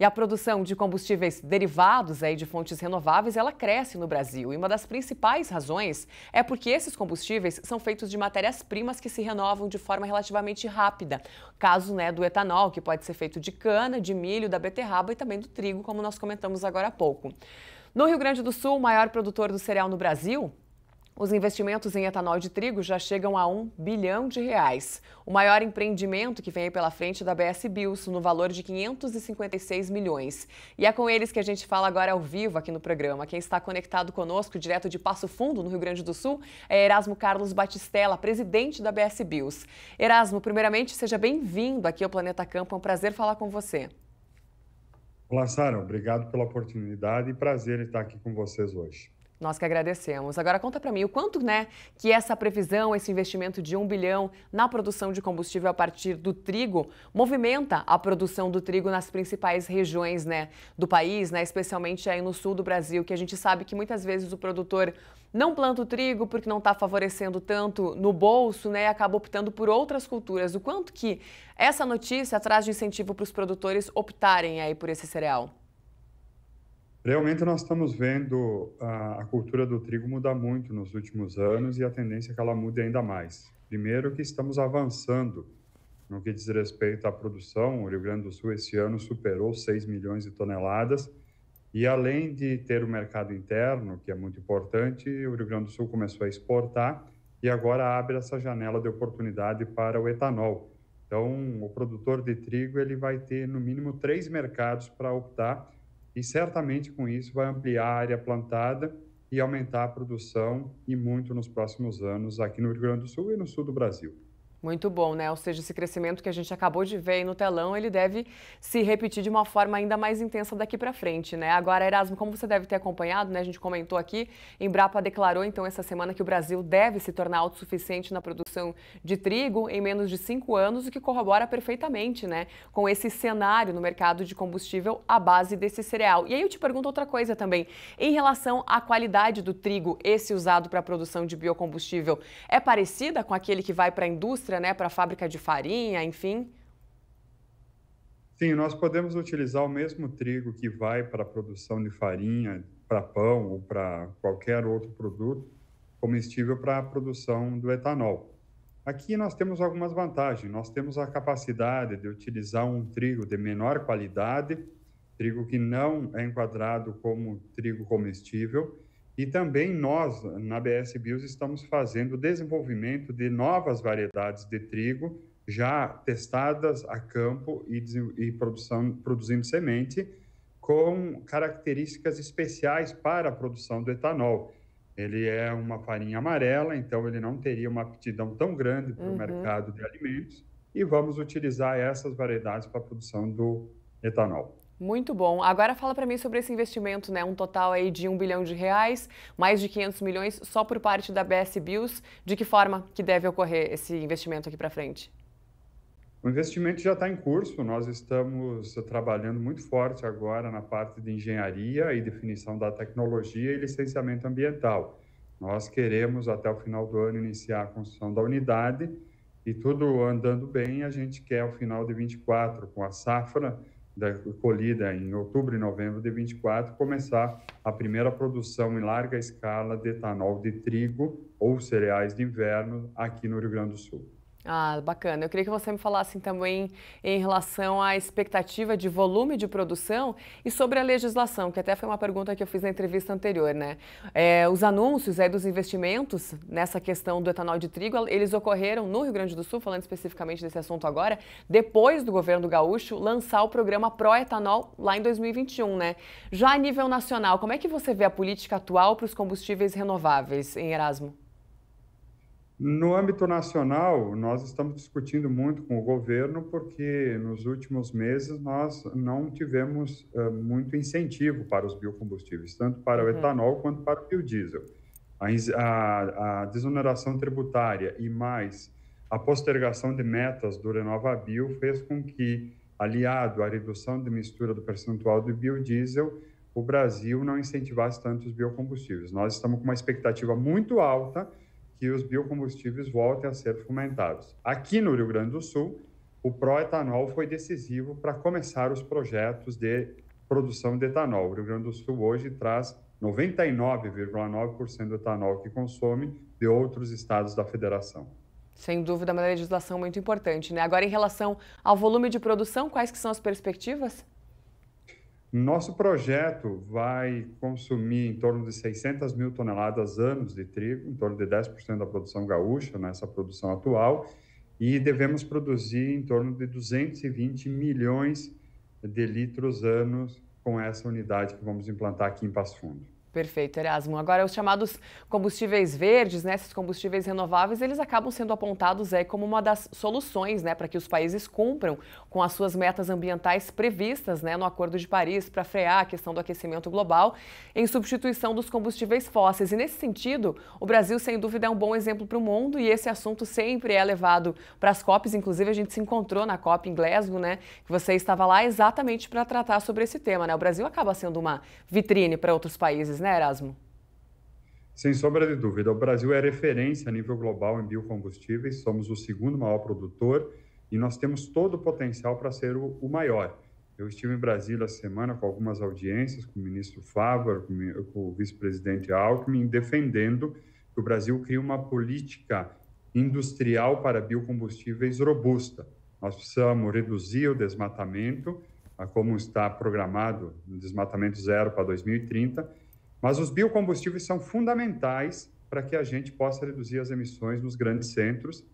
E a produção de combustíveis derivados aí de fontes renováveis, ela cresce no Brasil. E uma das principais razões é porque esses combustíveis são feitos de matérias-primas que se renovam de forma relativamente rápida. Caso né, do etanol, que pode ser feito de cana, de milho, da beterraba e também do trigo, como nós comentamos agora há pouco. No Rio Grande do Sul, o maior produtor do cereal no Brasil os investimentos em etanol de trigo já chegam a 1 bilhão de reais. O maior empreendimento que vem pela frente é da BS Bills, no valor de 556 milhões. E é com eles que a gente fala agora ao vivo aqui no programa. Quem está conectado conosco, direto de Passo Fundo, no Rio Grande do Sul, é Erasmo Carlos Batistella, presidente da BS Bills. Erasmo, primeiramente, seja bem-vindo aqui ao Planeta Campo. É um prazer falar com você. Olá, Sara. Obrigado pela oportunidade e prazer estar aqui com vocês hoje. Nós que agradecemos. Agora conta para mim o quanto, né, que essa previsão, esse investimento de um bilhão na produção de combustível a partir do trigo movimenta a produção do trigo nas principais regiões, né, do país, né, especialmente aí no sul do Brasil, que a gente sabe que muitas vezes o produtor não planta o trigo porque não está favorecendo tanto no bolso, né, e acaba optando por outras culturas. O quanto que essa notícia traz de incentivo para os produtores optarem aí por esse cereal? Realmente nós estamos vendo a, ah, a, cultura do trigo mudar muito nos últimos anos e a tendência é que ela mude ainda mais. Primeiro que estamos avançando no que diz respeito à produção, o Rio Grande do Sul esse ano superou 6 milhões de toneladas e além de ter o mercado interno, que é muito importante, o Rio Grande do Sul começou a exportar e agora abre essa janela de oportunidade para o etanol. Então, o produtor de trigo ele vai ter no mínimo três mercados para optar e certamente com isso vai ampliar a área plantada e aumentar a produção e muito nos próximos anos aqui no Rio Grande do Sul e no sul do Brasil. Muito bom, né? Ou seja, esse crescimento que a gente acabou de ver aí no telão, ele deve se repetir de uma forma ainda mais intensa daqui para frente, né? Agora, Erasmo, como você deve ter acompanhado, né? A gente comentou aqui, Embrapa declarou então essa semana que o Brasil deve se tornar autossuficiente na produção de trigo em menos de cinco anos, o que corrobora perfeitamente, né? Com esse cenário no mercado de combustível à base desse cereal. E aí eu te pergunto outra coisa também, em relação à qualidade do trigo, esse usado para a produção de biocombustível, é parecida com aquele que vai para a indústria? indústria, né, para a fábrica de farinha, enfim? Sim, nós podemos utilizar o mesmo trigo que vai para a produção de farinha, para pão ou para qualquer outro produto comestível para a produção do etanol. Aqui nós temos algumas vantagens. Nós temos a capacidade de utilizar um trigo de menor qualidade, trigo que não é enquadrado como trigo comestível, e também nós, na BS Bios, estamos fazendo o desenvolvimento de novas variedades de trigo já testadas a campo e, e produção, produzindo semente com características especiais para a produção do etanol. Ele é uma farinha amarela, então ele não teria uma aptidão tão grande para o uhum. mercado de alimentos e vamos utilizar essas variedades para a produção do etanol. Muito bom. Agora fala para mim sobre esse investimento, né? Um total aí de um bilhão de reais, mais de 500 milhões só por parte da BS Bios. De que forma que deve ocorrer esse investimento aqui para frente? O investimento já está em curso. Nós estamos trabalhando muito forte agora na parte de engenharia e definição da tecnologia e licenciamento ambiental. Nós queremos até o final do ano iniciar a construção da unidade e tudo andando bem, a gente quer ao final de 24 com a safra da, colhida em outubro e novembro de 24, começar a primeira produção em larga escala de etanol de trigo ou cereais de inverno aqui no Rio Grande do Sul. Ah, bacana. Eu queria que você me falasse também em relação à expectativa de volume de produção e sobre a legislação, que até foi uma pergunta que eu fiz na entrevista anterior, né? É, os anúncios aí é, dos investimentos nessa questão do etanol de trigo, eles ocorreram no Rio Grande do Sul, falando especificamente desse assunto agora, depois do governo do Gaúcho lançar o programa Pró-Etanol lá em 2021, né? Já a nível nacional, como é que você vê a política atual para os combustíveis renováveis em Erasmo? No âmbito nacional, nós estamos discutindo muito com o governo porque nos últimos meses nós não tivemos uh, muito incentivo para os biocombustíveis, tanto para o uhum. etanol quanto para o biodiesel. A, a, a desoneração tributária e mais a postergação de metas do Renova Bio fez com que, aliado à redução de mistura do percentual do biodiesel, o Brasil não incentivasse tanto os biocombustíveis. Nós estamos com uma expectativa muito alta que os biocombustíveis voltem a ser fomentados. Aqui no Rio Grande do Sul, o proetanol foi decisivo para começar os projetos de produção de etanol. O Rio Grande do Sul hoje traz 99,9% do etanol que consome de outros estados da federação. Sem dúvida, é uma legislação muito importante, né? Agora, em relação ao volume de produção, quais que são as perspectivas? Nosso projeto vai consumir em torno de 600 mil toneladas anos de trigo, em torno de 10% da produção gaúcha, nessa né, produção atual, e devemos produzir em torno de 220 milhões de litros anos com essa unidade que vamos implantar aqui em Passo Fundo. Perfeito, Erasmo. Agora, os chamados combustíveis verdes, né, esses combustíveis renováveis, eles acabam sendo apontados aí como uma das soluções né, para que os países cumpram com as suas metas ambientais previstas né, no Acordo de Paris para frear a questão do aquecimento global em substituição dos combustíveis fósseis. E nesse sentido, o Brasil, sem dúvida, é um bom exemplo para o mundo e esse assunto sempre é levado para as COPs. Inclusive, a gente se encontrou na COP em Glasgow, né, que você estava lá exatamente para tratar sobre esse tema. Né? O Brasil acaba sendo uma vitrine para outros países, né? né, Erasmo? Sem sombra de dúvida. O Brasil é referência a nível global em biocombustíveis, somos o segundo maior produtor e nós temos todo o potencial para ser o, o maior. Eu estive em Brasília essa semana com algumas audiências com o ministro Fávaro, com, com o vice-presidente Alckmin, defendendo que o Brasil cria uma política industrial para biocombustíveis robusta. Nós precisamos reduzir o desmatamento, como está programado, um desmatamento zero para 2030, mas os biocombustíveis são fundamentais para que a gente possa reduzir as emissões nos grandes centros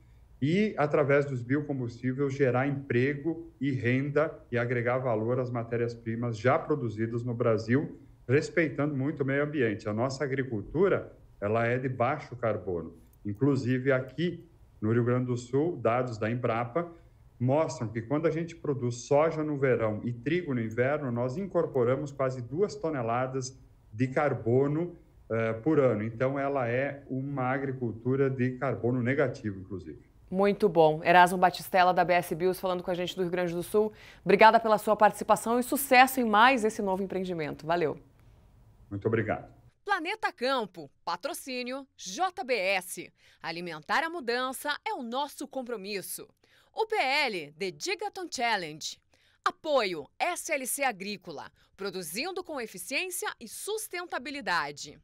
e, através dos biocombustíveis, gerar emprego e renda e agregar valor às matérias-primas já produzidas no Brasil, respeitando muito o meio ambiente. A nossa agricultura ela é de baixo carbono. Inclusive, aqui no Rio Grande do Sul, dados da Embrapa mostram que quando a gente produz soja no verão e trigo no inverno, nós incorporamos quase duas toneladas de carbono uh, por ano. Então, ela é uma agricultura de carbono negativo, inclusive. Muito bom. Erasmo Batistella, da BS Bills, falando com a gente do Rio Grande do Sul. Obrigada pela sua participação e sucesso em mais esse novo empreendimento. Valeu. Muito obrigado. Planeta Campo, patrocínio JBS. Alimentar a mudança é o nosso compromisso. O PL, The Digaton Challenge, Apoio SLC Agrícola, produzindo com eficiência e sustentabilidade.